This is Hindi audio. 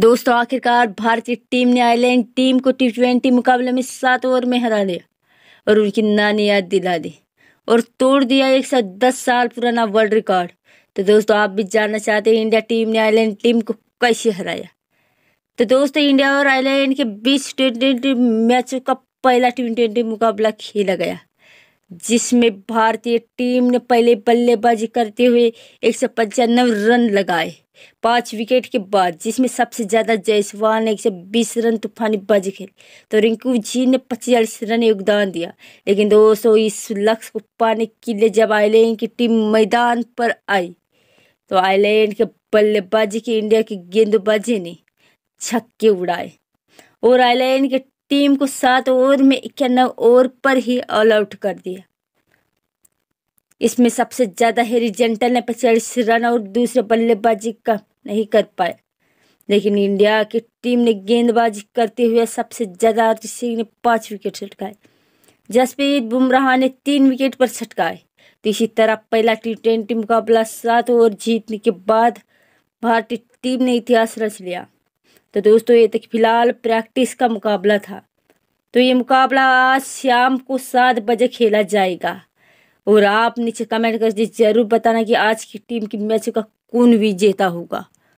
दोस्तों आखिरकार भारतीय टीम ने आयरलैंड टीम को टी ट्वेंटी मुकाबले में सात ओवर में हरा दिया और उनकी नानी याद दिला दी और तोड़ दिया एक सौ दस साल पुराना वर्ल्ड रिकॉर्ड तो दोस्तों आप भी जानना चाहते हैं इंडिया टीम ने आयरलैंड टीम को कैसे हराया तो दोस्तों इंडिया और आयरलैंड के बीच ट्वेंटी मैचों का पहला टी ट्वेंटी मुकाबला खेला गया जिसमें भारतीय टीम ने पहले बल्लेबाजी करते हुए एक सौ पचानवे रन लगाए पांच विकेट के बाद जिसमें सबसे ज़्यादा जयसवाल ने एक सौ बीस रन तूफानी बाजी खेली तो रिंकू जी ने पचालीस रन योगदान दिया लेकिन दोस्तों इस लक्ष्य को पाने के लिए जब आयरलैंड की टीम मैदान पर आई तो आयरलैंड के बल्लेबाजी की इंडिया की गेंदबाजी ने छक्के उड़ाए और आयरलैंड के टीम को सात ओवर में इक्यानवे ओवर पर ही ऑल आउट कर दिया इसमें सबसे ज़्यादा हेरी जेंटल ने पचास रन और दूसरे बल्लेबाजी का नहीं कर पाए लेकिन इंडिया की टीम ने गेंदबाजी करते हुए सबसे ज़्यादा आरती सिंह ने पांच विकेट छटकाए जसप्रीत बुमराह ने तीन विकेट पर छटकाए तो इसी तरह पहला टी ट्वेंटी मुकाबला सात ओवर जीतने के बाद भारतीय टीम ने इतिहास रच लिया तो दोस्तों ये तक तो फिलहाल प्रैक्टिस का मुकाबला था तो ये मुकाबला आज शाम को सात बजे खेला जाएगा और आप नीचे कमेंट कर जरूर बताना कि आज की टीम की मैच का कौन विजेता होगा